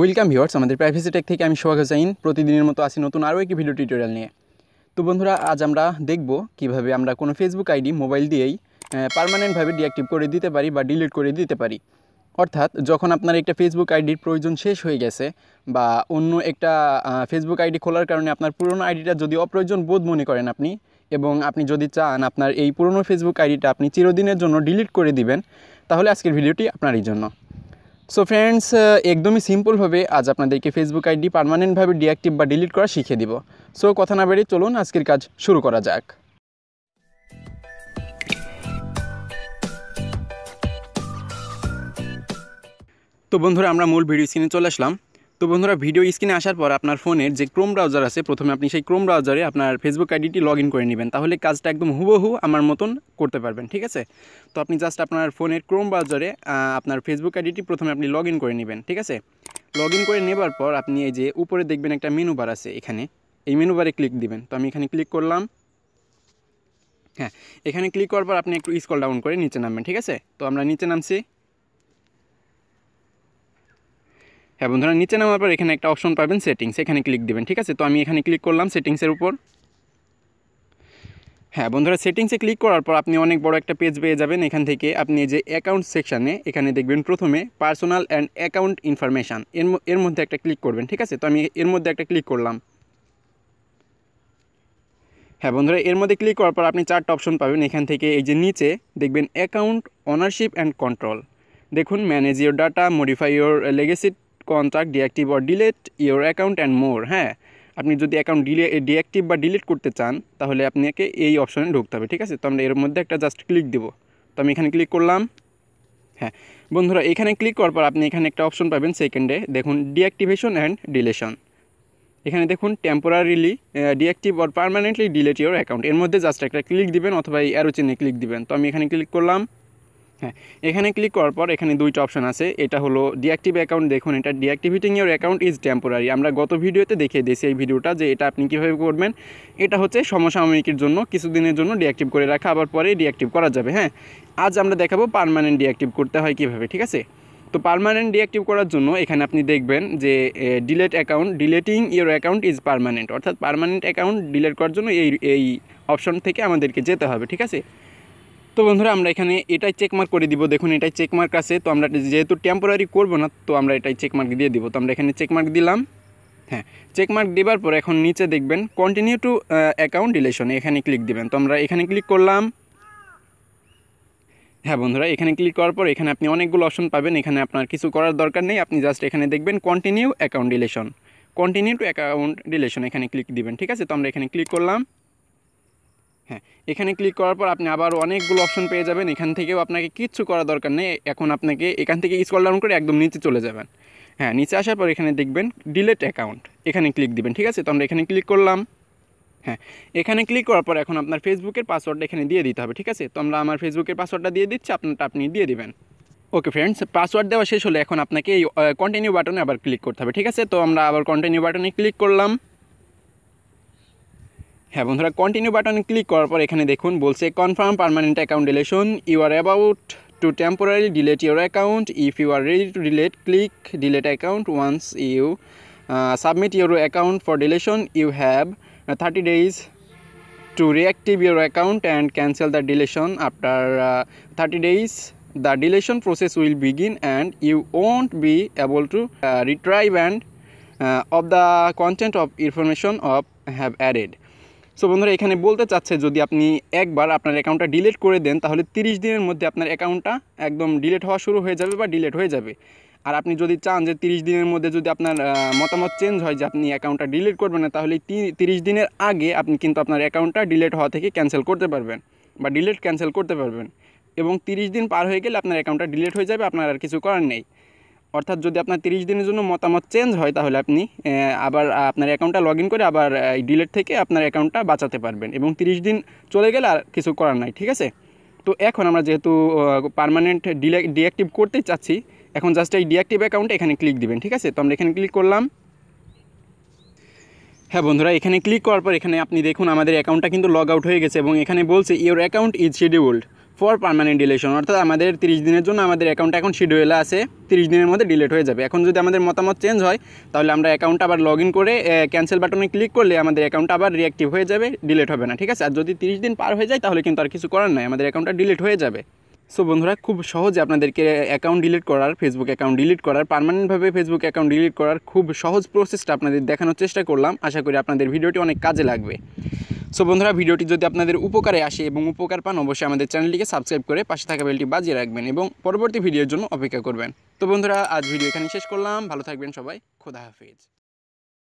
welcome viewers আমাদের privacy tech থেকে আমি সোহাগ হোসাইন প্রতিদিনের মতো আসি নতুন আরও একটি ভিডিও টিউটোরিয়াল নিয়ে তো বন্ধুরা আজ আমরা দেখব কিভাবে আমরা কোনো ফেসবুক আইডি মোবাইল দিয়েই পারমানেন্টভাবে ডিঅ্যাক্টিভ করে দিতে পারি বা ডিলিট করে দিতে পারি অর্থাৎ যখন আপনার একটা ফেসবুক আইডির প্রয়োজন শেষ হয়ে গেছে বা অন্য একটা ফেসবুক আইডি খোলার কারণে আপনার পুরনো আইডিটা যদি অপ্রয়োজন বোধ মনে করেন আপনি এবং আপনি যদি চান আপনার এই পুরনো ফেসবুক আইডিটা আপনি চিরদিনের জন্য ডিলিট করে দিবেন তাহলে আজকের ভিডিওটি আপনারই জন্য সো ফ্রেন্ডস একদমই সিম্পলভাবে আজ আপনাদেরকে ফেসবুক আইডি পারমানেন্টভাবে ডিঅ্যাক্টিভ বা ডিলিট করা শিখিয়ে দিব সো কথা না বেরিয়ে চলুন আজকের কাজ শুরু করা যাক তো বন্ধুরা আমরা মূল ভিডিও স্ক্রিনে চলে আসলাম তো বন্ধুরা ভিডিও স্ক্রিনে আসার পর আপনার ফোনের যে ক্রোম ব্রাউজার আছে প্রথমে আপনি সেই ক্রোম ব্রাউজারে আপনার ফেসবুক আইডিটি লগ করে নেবেন তাহলে কাজটা একদম হুবহু আমার মতন করতে পারবেন ঠিক আছে তো আপনি জাস্ট আপনার ফোনের ক্রোম ব্রাউজারে আপনার ফেসবুক আইডিটি প্রথমে আপনি লগ করে নেবেন ঠিক আছে লগ করে নেবার পর আপনি এই যে উপরে দেখবেন একটা মেনু বার আছে এখানে এই মেনু বারে ক্লিক দিবেন তো আমি এখানে ক্লিক করলাম হ্যাঁ এখানে ক্লিক করার পর আপনি একটু স্কল ডাউন করে নিচে নামবেন ঠিক আছে তো আমরা নিচে নামছি হ্যাঁ বন্ধুরা নিচে নামার পর এখানে একটা অপশন পাবেন সেটিংস এখানে ক্লিক দেবেন ঠিক আছে তো আমি এখানে ক্লিক করলাম সেটিংসের উপর হ্যাঁ বন্ধুরা সেটিংসে ক্লিক করার পর আপনি অনেক বড় একটা পেজ পেয়ে যাবেন এখান থেকে আপনি যে অ্যাকাউন্ট সেকশানে এখানে দেখবেন প্রথমে পার্সোনাল অ্যান্ড অ্যাকাউন্ট ইনফরমেশান এর এর মধ্যে একটা ক্লিক করবেন ঠিক আছে তো আমি এর মধ্যে একটা ক্লিক করলাম হ্যাঁ বন্ধুরা এর মধ্যে ক্লিক করার পর আপনি চারটা অপশন পাবেন এখান থেকে এই যে নিচে দেখবেন অ্যাকাউন্ট ওনারশিপ অ্যান্ড কন্ট্রোল দেখুন manage your data modify your legacy contact deactive or delete your account and more হ্যাঁ আপনি যদি অ্যাকাউন্ট ডিলে ডিঅ্যাক্টিভ বা ডিলিট করতে চান তাহলে আপনাকে এই অপশনে ঢুকতে হবে ঠিক আছে তো আমরা এর মধ্যে একটা জাস্ট ক্লিক দেবো তো আমি এখানে ক্লিক করলাম হ্যাঁ বন্ধুরা এখানে ক্লিক করার পর আপনি এখানে একটা অপশন পাবেন সেকেন্ডে দেখুন ডিঅ্যাক্টিভেশন অ্যান্ড ডিলেশন এখানে দেখুন temporarily deactive or permanently delete your account এর মধ্যে জাস্ট একটা ক্লিক দিবেন অথবা এই অ্যারো ক্লিক দিবেন তো আমি এখানে ক্লিক করলাম হ্যাঁ এখানে ক্লিক করার পর এখানে দুইটা অপশন আছে এটা হলো ডিঅ্যাক্টিভ অ্যাকাউন্ট দেখুন এটা deactivating your account is temporary আমরা গত ভিডিওতে দেখিয়ে দিয়েছি এই ভিডিওটা যে এটা আপনি কীভাবে করবেন এটা হচ্ছে সমসাময়িকের জন্য কিছুদিনের জন্য ডিঅ্যাক্টিভ করে রাখা আবার পরে ডিঅ্যাক্টিভ করা যাবে হ্যাঁ আজ আমরা দেখাবো পারমানেন্ট ডিঅ্যাক্টিভ করতে হয় কীভাবে ঠিক আছে তো পারমানেন্ট ডিঅ্যাক্টিভ করার জন্য এখানে আপনি দেখবেন যে delete account deleting your account is permanent অর্থাৎ পারমানেন্ট অ্যাকাউন্ট ডিলেট করার জন্য এই এই অপশন থেকে আমাদেরকে যেতে হবে ঠিক আছে তো বন্ধুরা আমরা এখানে এটাই চেকমার্ক করে দিব দেখুন এটাই চেকমার্ক আছে তো আমরা যেহেতু টেম্পোরারি করব না তো আমরা এটাই চেকমার্ক দিয়ে দিব তো আমরা এখানে চেকমার্ক দিলাম হ্যাঁ চেকমার্ক দেবার পর এখন নিচে দেখবেন কন্টিনিউ টু অ্যাকাউন্ট ডিলেশন এখানে ক্লিক দিবেন তো আমরা এখানে ক্লিক করলাম হ্যাঁ বন্ধুরা এখানে ক্লিক করার পর এখানে আপনি অনেকগুলো অপশন পাবেন এখানে আপনার কিছু করার দরকার নেই আপনি জাস্ট এখানে দেখবেন continue account deletion continue to account deletion এখানে ক্লিক দিবেন ঠিক আছে তো আমরা এখানে ক্লিক করলাম হ্যাঁ এখানে ক্লিক করার পর আপনি আবার অনেকগুলো অপশন পেয়ে যাবেন এখান থেকেও আপনাকে কিচ্ছু করা দরকার নেই এখন আপনাকে এখান থেকে স্কল ডাউন করে একদম নিচে চলে যাবেন হ্যাঁ নিচে আসার পর এখানে দেখবেন ডিলেট অ্যাকাউন্ট এখানে ক্লিক দিবেন ঠিক আছে তো আমরা এখানে ক্লিক করলাম হ্যাঁ এখানে ক্লিক করার পর এখন আপনার ফেসবুকের পাসওয়ার্ডটা এখানে দিয়ে দিতে হবে ঠিক আছে তো আমরা আমার ফেসবুকের পাসওয়ার্ডটা দিয়ে দিচ্ছি আপনারটা আপনি দিয়ে দিবেন ওকে ফ্রেন্ডস পাসওয়ার্ড দেওয়া শেষ হলে এখন আপনাকে এই কন্টিনিউ বাটনে আবার ক্লিক করতে হবে ঠিক আছে তো আমরা আবার কন্টিনিউ বাটনে ক্লিক করলাম হ্যাঁ বন্ধুরা কন্টিনিউ বাটনে ক্লিক করার পর এখানে দেখুন বলছে confirm permanent account deletion you are about to temporary delete your account if you are ready to delete click delete account once you submit your account for deletion you have thirty days to reactive your account and cancel the deletion after thirty days the deletion process will begin and you won't be able to retrieve and of the content of information of have added so বন্ধুরা এখানে বলতে চাচ্ছে যদি আপনি একবার আপনার অ্যাকাউন্টটা delete করে দেন তাহলে 30 দিনের মধ্যে আপনার অ্যাকাউন্টটা একদম ডিলিট হওয়া শুরু হয়ে যাবে বা ডিলিট হয়ে যাবে আর আপনি যদি চান যে তিরিশ দিনের মধ্যে যদি আপনার মতামত চেঞ্জ হয় যে আপনি অ্যাকাউন্টটা ডিলিট করবেন না তাহলে তিরিশ দিনের আগে আপনি কিন্তু আপনার অ্যাকাউন্টটা ডিলিট হওয়া থেকে ক্যান্সেল করতে পারবেন বা ডিলিট ক্যান্সেল করতে পারবেন এবং তিরিশ দিন পার হয়ে গেলে আপনার অ্যাকাউন্টটা ডিলিট হয়ে যাবে আপনার আর কিছু করার নেই অর্থাৎ যদি আপনার তিরিশ দিনের জন্য মতামত চেঞ্জ হয় তাহলে আপনি আবার আপনার অ্যাকাউন্টটা লগ করে আবার ডিলেট থেকে আপনার অ্যাকাউন্টটা বাঁচাতে পারবেন এবং তিরিশ দিন চলে গেলে আর কিছু করার নাই ঠিক আছে তো এখন আমরা যেহেতু পারমানেন্ট ডিলে ডিঅ্যাক্টিভ করতে চাচ্ছি এখন জাস্ট এই ডিঅ্যাক্টিভ অ্যাকাউন্টে এখানে ক্লিক দিবেন ঠিক আছে তো আমরা এখানে ক্লিক করলাম হ্যাঁ বন্ধুরা এখানে ক্লিক করার পর এখানে আপনি দেখুন আমাদের অ্যাকাউন্টটা কিন্তু লগ আউট হয়ে গেছে এবং এখানে বলছে your account is scheduled for permanent deletion অর্থাৎ আমাদের তিরিশ দিনের জন্য আমাদের অ্যাকাউন্ট এখন শিডিউলে আছে তিরিশ দিনের মধ্যে ডিলেট হয়ে যাবে এখন যদি আমাদের মতামত চেঞ্জ হয় তাহলে আমরা অ্যাকাউন্ট আবার লগ করে ক্যান্সেল বাটনে ক্লিক করলে আমাদের অ্যাকাউন্ট আবার রিঅ্যাক্টিভ হয়ে যাবে ডিলেট হবে না ঠিক আছে আর যদি তিরিশ দিন পার হয়ে যায় তাহলে কিন্তু আর কিছু করার নাই আমাদের অ্যাকাউন্টটা ডিলেট হয়ে যাবে সো বন্ধুরা খুব সহজে আপনাদেরকে অ্যাকাউন্ট ডিলিট করার ফেসবুক অ্যাকাউন্ট ডিলিট করার পারমানেন্টভাবে ফেসবুক অ্যাকাউন্ট ডিলিট করার খুব সহজ প্রসেসটা আপনাদের দেখানোর চেষ্টা করলাম আশা করি আপনাদের ভিডিওটি অনেক কাজে লাগবে সো বন্ধুরা ভিডিওটি যদি আপনাদের উপকারে আসে এবং উপকার পান অবশ্যই আমাদের চ্যানেলটিকে সাবস্ক্রাইব করে পাশে থাকা বেলটি বাজিয়ে রাখবেন এবং পরবর্তী ভিডিওর জন্য অপেক্ষা করবেন তো বন্ধুরা আজ ভিডিও এখানে শেষ করলাম ভালো থাকবেন সবাই খোদা হাফিজ